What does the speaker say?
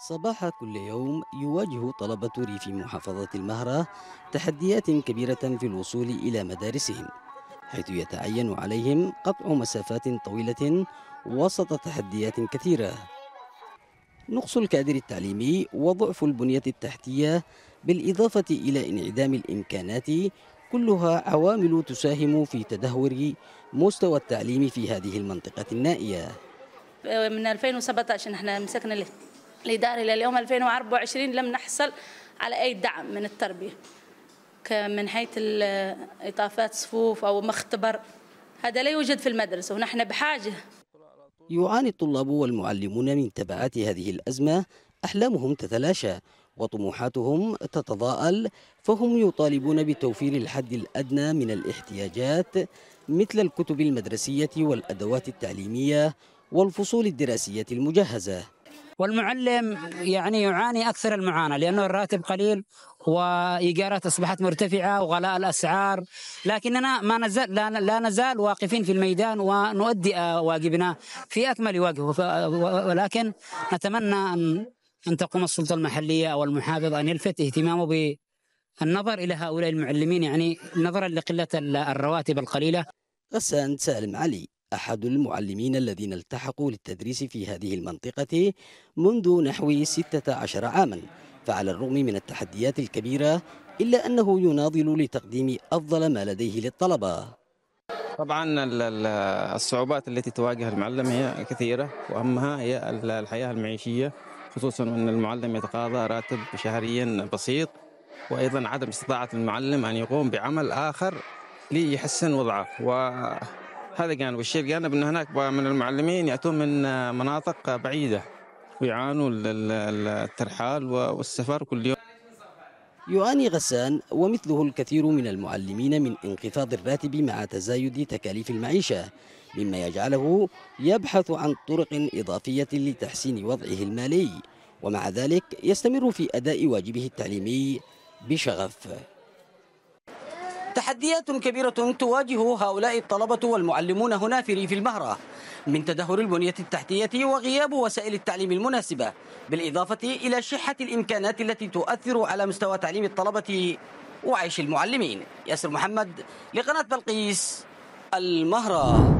صباح كل يوم يواجه طلبة ريف محافظة المهرة تحديات كبيرة في الوصول إلى مدارسهم حيث يتعين عليهم قطع مسافات طويلة وسط تحديات كثيرة نقص الكادر التعليمي وضعف البنية التحتية بالإضافة إلى انعدام الإمكانات كلها عوامل تساهم في تدهور مستوى التعليم في هذه المنطقة النائية من 2017 نحن مسكنا الإداري لليوم 2024 لم نحصل على أي دعم من التربية من حيث إطافات صفوف أو مختبر هذا لا يوجد في المدرسة ونحن بحاجة يعاني الطلاب والمعلمون من تبعات هذه الأزمة أحلامهم تتلاشى وطموحاتهم تتضاءل فهم يطالبون بتوفير الحد الأدنى من الاحتياجات مثل الكتب المدرسية والأدوات التعليمية والفصول الدراسية المجهزة والمعلم يعني يعاني اكثر المعاناه لانه الراتب قليل وايجارات اصبحت مرتفعه وغلاء الاسعار لكننا ما نزال لا, نزال واقفين في الميدان ونؤدي واجبنا في اكمل وجه ولكن نتمنى ان ان تقوم السلطه المحليه او المحافظ ان يلفت اهتمامه ب النظر الى هؤلاء المعلمين يعني نظرا لقله الرواتب القليله غسان سالم علي أحد المعلمين الذين التحقوا للتدريس في هذه المنطقة منذ نحو 16 عاما فعلى الرغم من التحديات الكبيرة إلا أنه يناضل لتقديم أفضل ما لديه للطلبة طبعا الصعوبات التي تواجه المعلم هي كثيرة وأهمها هي الحياة المعيشية خصوصا أن المعلم يتقاضى راتب شهريا بسيط وأيضا عدم استطاعة المعلم أن يقوم بعمل آخر ليحسن وضعه و هذا جانب والشيء الجانب انه هناك من المعلمين يأتون من مناطق بعيدة ويعانوا الترحال والسفر كل يوم يعاني غسان ومثله الكثير من المعلمين من انخفاض الراتب مع تزايد تكاليف المعيشة مما يجعله يبحث عن طرق إضافية لتحسين وضعه المالي ومع ذلك يستمر في أداء واجبه التعليمي بشغف تحديات كبيرة تواجه هؤلاء الطلبة والمعلمون هنا في ريف المهرة من تدهور البنية التحتية وغياب وسائل التعليم المناسبة بالإضافة إلى شحة الإمكانات التي تؤثر على مستوى تعليم الطلبة وعيش المعلمين ياسر محمد لقناة بلقيس المهره